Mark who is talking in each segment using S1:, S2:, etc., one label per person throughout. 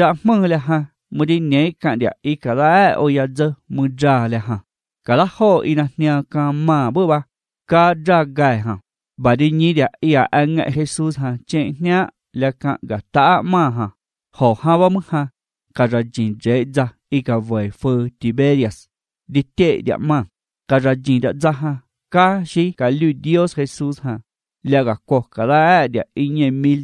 S1: da mơ là ha mu đi nhẹ cả cả lá ô ya giờ mu ra là ha cả lá ho ina nia mà bơ ba cả ra gai ha bà đi nhị địa ya à, anh ngại Jesus ha chén nia là cả ta mà ha ho ha ba mu cả ra jin dễ ra y cả vơi phơ Tiberias đi tệ địa mà cả ra jin đã ha cả si cả lưu Dios Jesus ha là gà có cả lá địa y nhẹ mil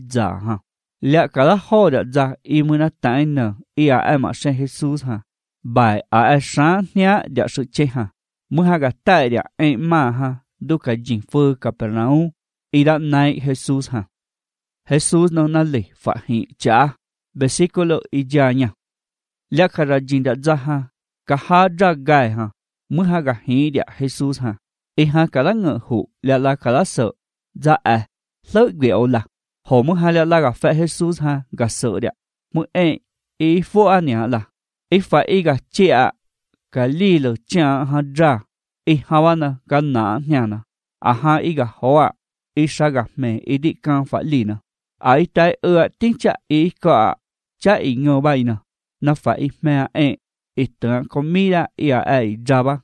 S1: cả Lia kala hoda za imuna taina ia ema shen Jesus ha. bài à em sáng nia đã su chế ha. Muha ga tai dia em mà ha. cái Duka jin fu Capernaum. Ida nai Jesus ha. Jesus no na le fa hi cha. Versículo y yaña. Lia kara jin đã za ha. cả ha ra gai ha. Muha ga hi dia Jesus ha. Iha kala ngờ hụ lia cả là sợ. Za e. Lợi gwe ô lạc họ mu hà la gà phê Jesus ha gà sợ địa mu e ý phô a nhà là ý phải ý gà chê à gà li lờ chê ha ra ý hà wa na gà nà nhà na à ha ý gà hoa à ý sa gà mẹ ý đi can phải li na à ý tai ưa tiếng cha ý cả cha ý ngờ bay na nó phải ý mẹ e ý tưởng có comida ý à ai ra ba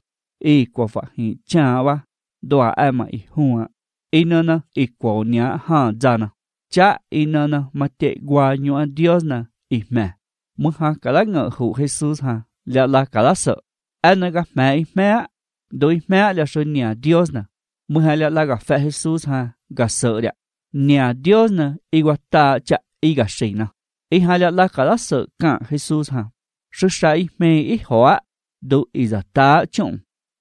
S1: ý quả phải hi cha ba đòi ai mà ý hùa ý nữa na ý quả nhà ha ra na cha inana mate guaño a Dios na isme. Muha kalanga hu Jesus ha, la la kalaso. Anaga me isme, do isme la so ni a Dios na. Muha la la ga fe Jesus ha, ga so ya. Ni a Dios na igua ta cha iga shina. Iha la la kalaso ka Jesus ha. Su sai isme i hoa, do iza ta chung.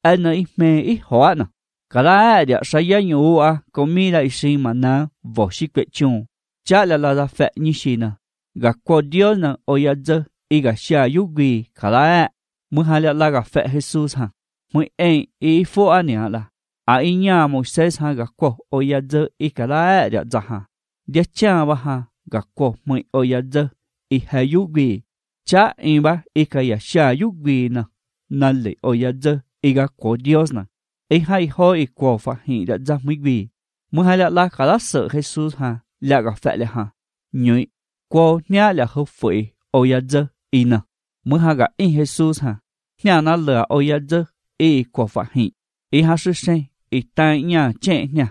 S1: Ana isme i hoa na. Kalaaya sayanyo a comida isin mana vosi kwechun. Chala la da fe nishina. Gakko Dios na oyadza iga sha yugi kalaaya muhala la ga fe Jesus ha. Mu en e fo ania la. A inya Moises ha gakko oyadza i kalaaya ya zaha. Dia cha ba ha gakko mu oyadza i ha yugi. Cha imba ika ya sha yugi na. Nalle oyadza iga ko Dios na. e hai hoi quo fa đã ra mấy vị, bi mu hai la la kala sợ Jesus ha la gặp phải le ha nhoi quo nya la ho foi o ya za nè, mu ha gặp in Jesus ha nha nó là o ya za e quo fa hi e ha su sen e ta nha che nya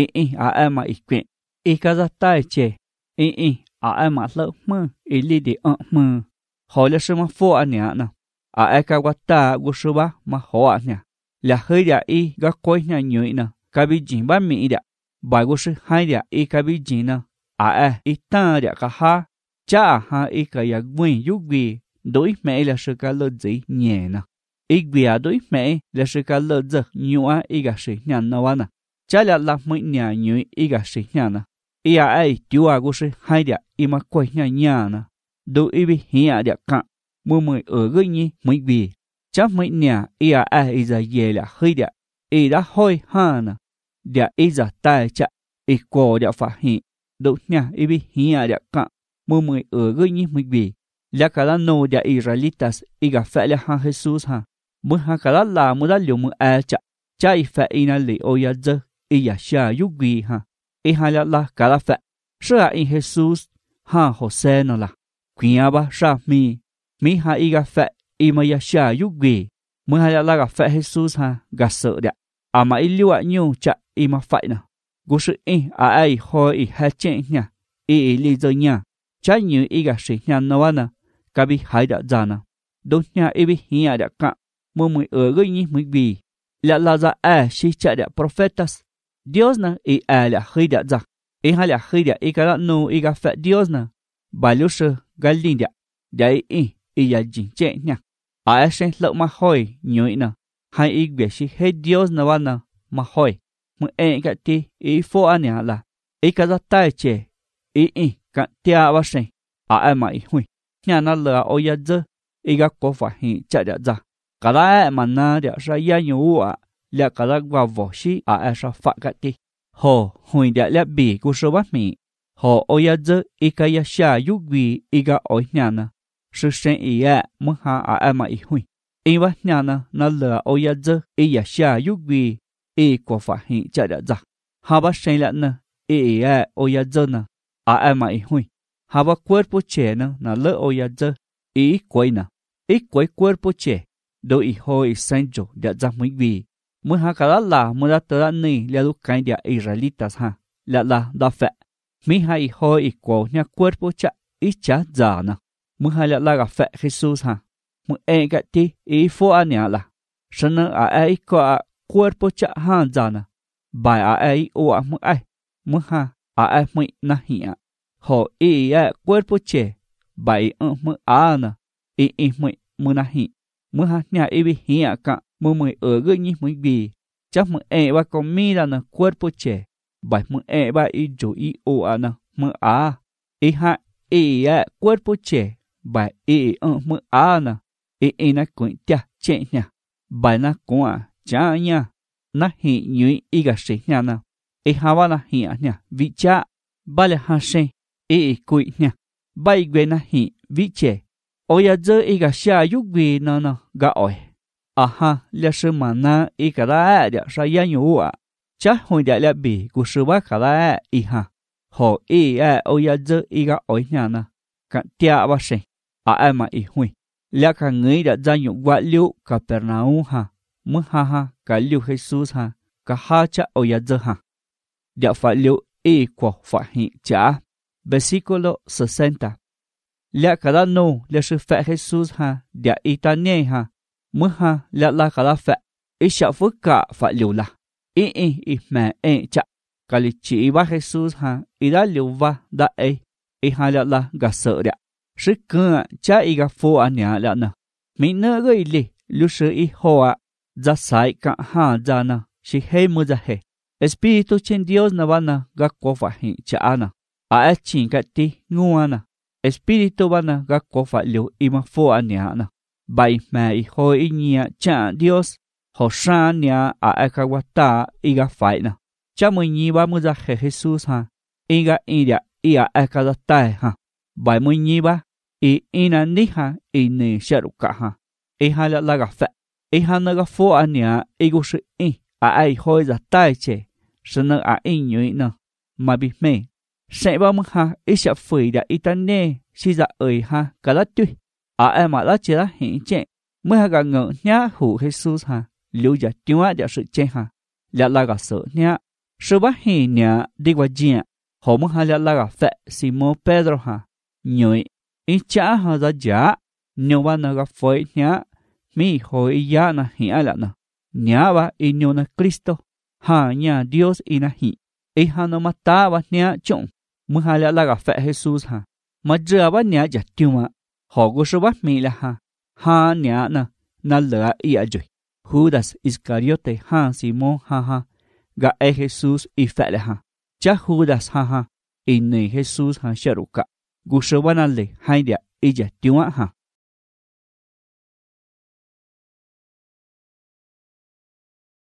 S1: e e a a ma i kwen e ka za ta che e e a a ma lo mu e li de a là ho le shma fo anya na a e ka wa ta gu shu ba mà ma ho nha la hira e, quay ga koi na nyuina kabi jin ba mi ira ba go shi haira i kabi jina a à i ta ra ka ha cha ha cái ka ya gwin yu gwi do i me la shi ka lo zi nyena i gwi a do i me la shi ka lo zi nyua i ga shi nyan na wana cha la la mu nya nyu cái ga nhà nyana i à, ai tu a go hai haira i ma koi nya nyana do i bi hi a ra ka mu mu ở gần nhi mấy gwi cha mấy nhà ia a iza ye là khi đã i đã hôi hana đã iza tai cha i cô đã phải hi đâu nhà i bị hi à đã cả mơ mười ở gần như mày bị là cả là nô đã israelitas i gặp phải là ha jesus ha mơ ha cả là là mơ đã liu mơ a cha cha i phải ina li o ya zơ i ya sha yu gi ha i ha là là cả là phải sơ i jesus ha hồ sê nó là quỳnh ba sha mi mi ha i gặp phải imaya sha yugi muhaya la gafe Jesus ha gaso da ama iliwa nyu cha ima faina gusu i a ai ho i ha chen nya i li do nya cha nyu i ga shi nya no wana kabi haida zana do nya i bi hiya da ka mu mu ở goi ni mu bi la la za a shi cha da profetas Dios na i a la khida za i ha la khida i ka no i ga fa Dios na balusha galinda dai i i ya jin chen nya আয়াশে লক মা হই নিউই না হাই ইগ বেশি হে দিওস নওয়া না মা হই মু এ গাতি ই ফো আনি হালা এ কাজা তাই চে ই ই কাতিয়া আবাশে আ মা ই হুই না না ল ওয়া জ ই গা কো ফা হি চা জা জা কালা মা না দে আশা ইয়া নিউ ওয়া লে কালা গবা ভোশি আ আশা ফা গাতি হো হুই দে লে বি কুশো বা মি হো ওয়া জ ই কা ইয়া শা ইউ গি ই গা ওয়া না sư sinh ý ạ mơ hà à em mà ý hui in vắt nhà nè nó lừa ô ya dơ ý ya xa yu ghi ý của phá hiện chạy đã dạ hà bác sinh lạ nà, ý ý ạ ô ya dơ nè ạ ạ mà ý hui hà bác quét bố trẻ nè nó lỡ ô ya dơ ý quấy nè ý quấy quét bố trẻ đô ý hô ý sen dô đã dạ mấy vì mơ hà cả lá là mơ đã tớ đã nì lạ lúc cái địa Israelitas ha lạ là đa phẹ mi hà ý hô ý quô nhà quét bố chạy ít chá giả nà. มึงหายละกับแฟคิสูสฮะมึงเองกัที่อีฟัวเนี่ยละฉันอาไอก็อาควรปจะหาจานะบายอาไออวมึงไอมึงฮะอาไอมึงนะเฮียหออีเอควรปเจบายเออมึงอานะอีอีมึงมึงนะเฮียมึงฮะเนี่ยอีวิเฮียกะมึงมึงเออเงี้ยมึงบีจะมึงเอว่าก็มีละนะควรปเจบายมึงเอว่าอีจูอีอวนะมึงอาอีฮะอีเอควรปเจ bài y ơ mơ a nà y y na cũng tia chê nha bài na cũng à chá nha na hi nhuy y gà sĩ nha nà y hà ba na hi à nha vị chá ba lê hà sĩ y y cùi nha bay quê na hi vị chê ô ya dơ y gà xa yu quê nà nà gà ôi à ha lê sư mà na y gà ra đạ sa ya nhu à chá hồi đạ lê bì cú sư ba gà ra y ha hồ y à ô ya dơ y gà ôi nha nà cả tia ba sĩ aema i hui laka ngai da zanyo wa liu kapernau ha mu ha ha ka liu jesus ha ka ha cha o ya za ha da fa liu e kwa fa hi cha versículo 60 la kada no le shi fa jesus ha da itane ha mu ha la la kada fa isha fu ka fa liu la e e e ma e cha kali chi ba jesus ha ida liu va da e e ha la la ga sa Shikun cha gặp iga fo là na Mi nơ gơi li lu sư i hoa za sai ka ha na shi hei mu za he. Espíritu chen Dios na vana ga kofa hin cha ana. A chin cái ti nguana. Espíritu vana ga kofa lu ima fo anya ana. Bai ma i ho i nia cha Dios. Ho shania a eka gặp phải na Cha mu nyi ba mu za he Jesus ha. gặp Iga india ia eka da ta ha. Bai mu nyi ba i ina niha i ni sherukaha. Iha la laga fe. Iha naga fo ania igushi i. A ai hoi za tai che. Sana a inyo ina. Ma bi me. Sẽ ba mừng ha isha phơi đã itan ne. Si za ơi ha kalatui. à em la che la hình che. Mới ha ga ngỡ nhá hủ Jesus ha. Lưu giả tiếng á đã sự che ha. Là laga sợ nhá. Sự bá hi nhá đi qua diện. Hồ mừng ha là laga fe. Si mô Pedro ha. nhuy icha ha da ya nyoba na gặp phơi nya mi hijo y ya na hi ala na nyaba y na Cristo ha nya Dios y na hi y ha no mataba nya chon mu ha la gặp fe Jesus ha ma jaba nya ya tiuma ho go shuba mi la ha ha nya na na la y a joy Judas Iscariote ha Simon ha ha ga e Jesus y fe ha cha Judas ha ha y ne Jesus ha sharuka 古时候那类，一点，一家听完哈。